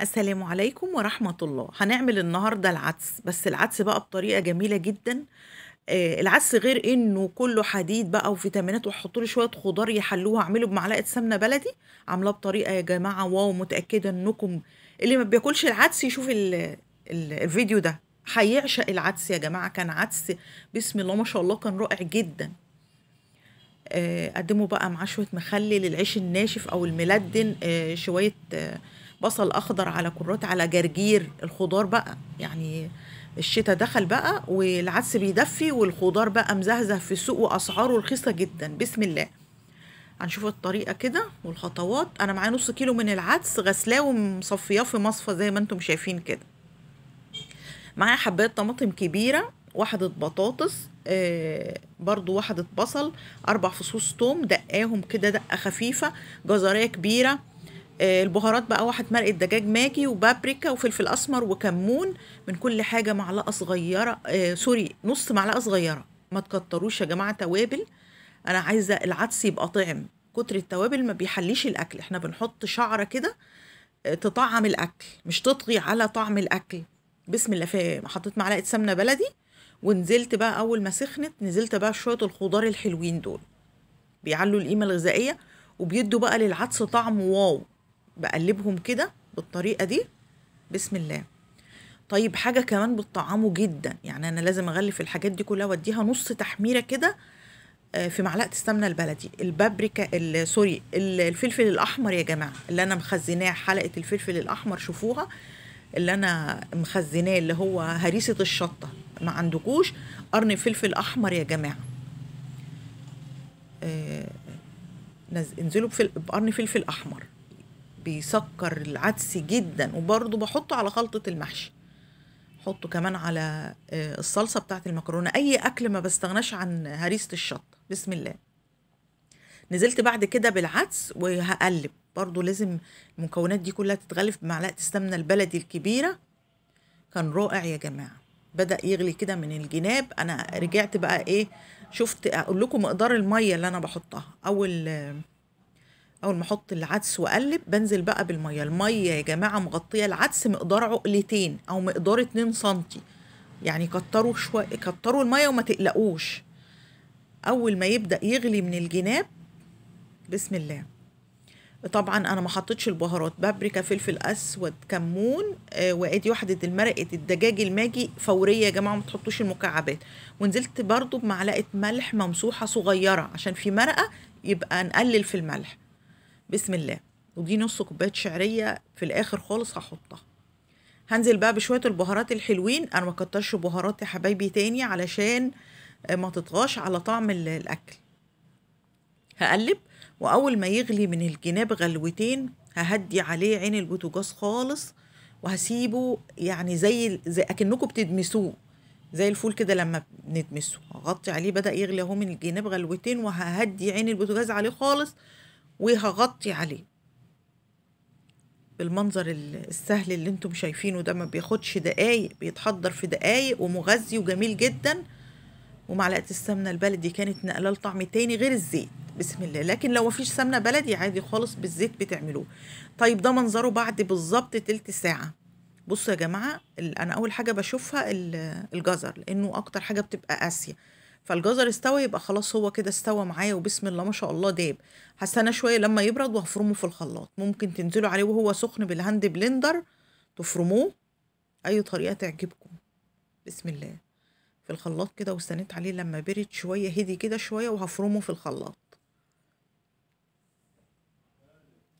السلام عليكم ورحمة الله هنعمل النهاردة العدس بس العدس بقى بطريقة جميلة جدا آه العدس غير انه كله حديد بقى وفيتامينات وحطوا لي شويه خضار يحلوها اعمله بمعلقه سمنه بلدي عاملاه بطريقه يا جماعه واو متاكده انكم اللي ما بياكلش العدس يشوف الـ الـ الفيديو ده هيعشق العدس يا جماعه كان عدس بسم الله ما شاء الله كان رائع جدا آه قدموا بقى معاه شويه مخلل العيش الناشف او الملدن آه شويه آه بصل اخضر على كروت على جرجير الخضار بقى يعني الشتاء دخل بقى والعدس بيدفي والخضار بقى مزهزه في السوق واسعاره رخيصه جدا بسم الله هنشوف الطريقه كده والخطوات انا معايا نص كيلو من العدس غسلاه ومصفياه في مصفى زي ما انتم شايفين كده معايا حبايه طماطم كبيره واحدة بطاطس آه برضو واحدة بصل أربع فصوص توم دقاهم كده دقة خفيفة جزرية كبيرة البهارات بقى واحد مرقه دجاج ماجي وبابريكا وفلفل اسمر وكمون من كل حاجه معلقه صغيره آه سوري نص معلقه صغيره ما تكتروش يا جماعه توابل انا عايزه العدس يبقى طعم كتر التوابل ما بيحليش الاكل احنا بنحط شعره كده آه، تطعم الاكل مش تطغي على طعم الاكل بسم الله فاهم حطيت معلقه سمنه بلدي ونزلت بقى اول ما سخنت نزلت بقى شويه الخضار الحلوين دول بيعلوا القيمه الغذائيه وبيدوا بقى للعدس طعم واو بقلبهم كده بالطريقة دي بسم الله طيب حاجة كمان بتطعمه جدا يعني أنا لازم أغلف الحاجات دي كلها وأديها نص تحميرة كده آه، في معلقة السمنة البلدي البابريكا سوري الفلفل الأحمر يا جماعة اللي أنا مخزناه حلقة الفلفل الأحمر شوفوها اللي أنا مخزناه اللي هو هريسة الشطة ما عندكوش قرن فلفل أحمر يا جماعة آه، انزلوا بقرن فلفل أحمر بيسكر العدس جدا وبرضه بحطه على خلطة المحشي حطه كمان على آه، الصلصة بتاعت المكرونة أي أكل ما بستغناش عن هريسة الشطة بسم الله نزلت بعد كده بالعدس وهقلب برضو لازم المكونات دي كلها تتغلف بمعلقة السمنة البلدي الكبيرة كان رائع يا جماعة بدأ يغلي كده من الجناب أنا رجعت بقى إيه شفت أقول لكم مقدار المية اللي أنا بحطها أول آه، اول ما احط العدس واقلب بنزل بقى بالميه الميه يا جماعه مغطيه العدس مقدار عقلتين او مقدار 2 سم يعني كتروا شويه كتروا الميه وما تقلقوش اول ما يبدا يغلي من الجناب بسم الله طبعا انا ما حطيتش البهارات بابريكا فلفل اسود كمون آه وادي واحده المرقه الدجاج الماجي فوريه يا جماعه ما تحطوش المكعبات ونزلت برضو بمعلقه ملح ممسوحه صغيره عشان في مرقه يبقى نقلل في الملح بسم الله ودي نص كوبايه شعريه في الاخر خالص هحطها هنزل بقى بشويه البهارات الحلوين انا ما كترش بهارات يا حبايبي تاني علشان آه، ما تطغاش على طعم الاكل هقلب واول ما يغلي من الجناب غلوتين ههدي عليه عين البوتاجاز خالص وهسيبه يعني زي زي اكنكم بتدمسوه زي الفول كده لما بندمسه هغطي عليه بدا يغلي اهو من الجناب غلوتين وههدي عين البوتاجاز عليه خالص وهغطي عليه بالمنظر السهل اللي انتم شايفينه ده ما بياخدش دقايق بيتحضر في دقايق ومغذي وجميل جدا ومعلقه السمنه البلدي كانت نقلاه لطعم تاني غير الزيت بسم الله لكن لو مفيش سمنه بلدي عادي خالص بالزيت بتعملوه طيب ده منظره بعد بالظبط تلت ساعه بصوا يا جماعه انا اول حاجه بشوفها الجزر لانه اكتر حاجه بتبقى قاسيه فالجزر استوى يبقى خلاص هو كده استوى معايا وبسم الله ما شاء الله داب هستنى شويه لما يبرد وهفرمه في الخلاط ممكن تنزلوا عليه وهو سخن بالهاند بلندر تفرموه اي طريقه تعجبكم بسم الله في الخلاط كده واستنيت عليه لما برد شويه هدي كده شويه وهفرمه في الخلاط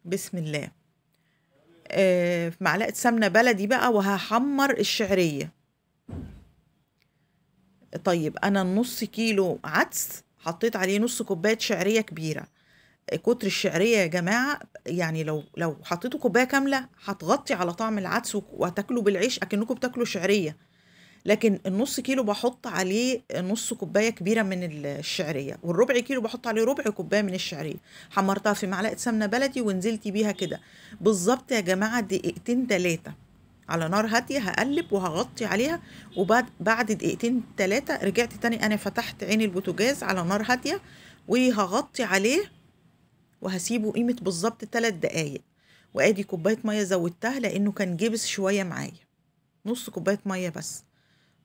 بسم الله آه معلقه سمنه بلدي بقى وهحمر الشعريه طيب انا النص كيلو عدس حطيت عليه نص كوبايه شعريه كبيره كتر الشعريه يا جماعه يعني لو لو حطيته كوبايه كامله هتغطي على طعم العدس وهتاكله بالعيش اكنكم بتاكلوا شعريه لكن النص كيلو بحط عليه نص كوبايه كبيره من الشعريه والربع كيلو بحط عليه ربع كوبايه من الشعريه حمرتها في معلقه سمنه بلدي ونزلت بيها كده بالظبط يا جماعه دقيقتين تلاته على نار هادية هقلب وهغطي عليها وبعد بعد دقيقتين تلاتة رجعت تاني أنا فتحت عين البوتجاز على نار هادية وهغطي عليه وهسيبه قيمة بالظبط تلات دقايق وادي كوباية مية زودتها لأنه كان جبس شوية معايا نص كوباية مية بس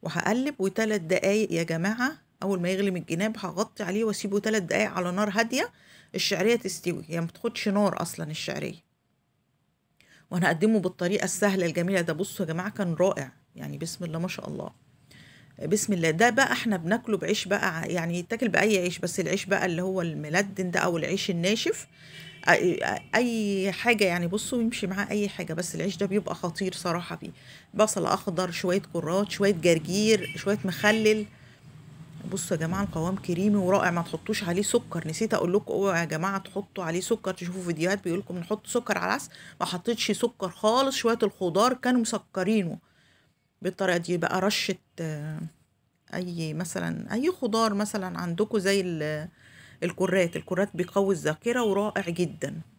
وهقلب وتلات دقايق يا جماعة أول ما يغلي من الجناب هغطي عليه وأسيبه تلات دقايق على نار هادية الشعرية تستوي هي يعني متخدش نار أصلا الشعرية وانا اقدمه بالطريقه السهله الجميله ده بصوا يا جماعه كان رائع يعني بسم الله ما شاء الله بسم الله ده بقى احنا بناكله بعيش بقى يعني يتاكل باي عيش بس العيش بقى اللي هو الملدن ده او العيش الناشف اي حاجه يعني بصوا يمشي معاه اي حاجه بس العيش ده بيبقى خطير صراحه بيه بصل اخضر شويه كرات شويه جرجير شويه مخلل بصوا يا جماعه القوام كريمي ورائع ما تحطوش عليه سكر نسيت اقول لكم اوعوا يا جماعه تحطوا عليه سكر تشوفوا فيديوهات بيقول لكم نحط سكر على العسل ما حطيتش سكر خالص شويه الخضار كانوا مسكرينه بالطريقه دي بقى رشه آه، اي مثلا اي خضار مثلا عندكم زي الكرات الكرات بيقوي الذاكره ورائع جدا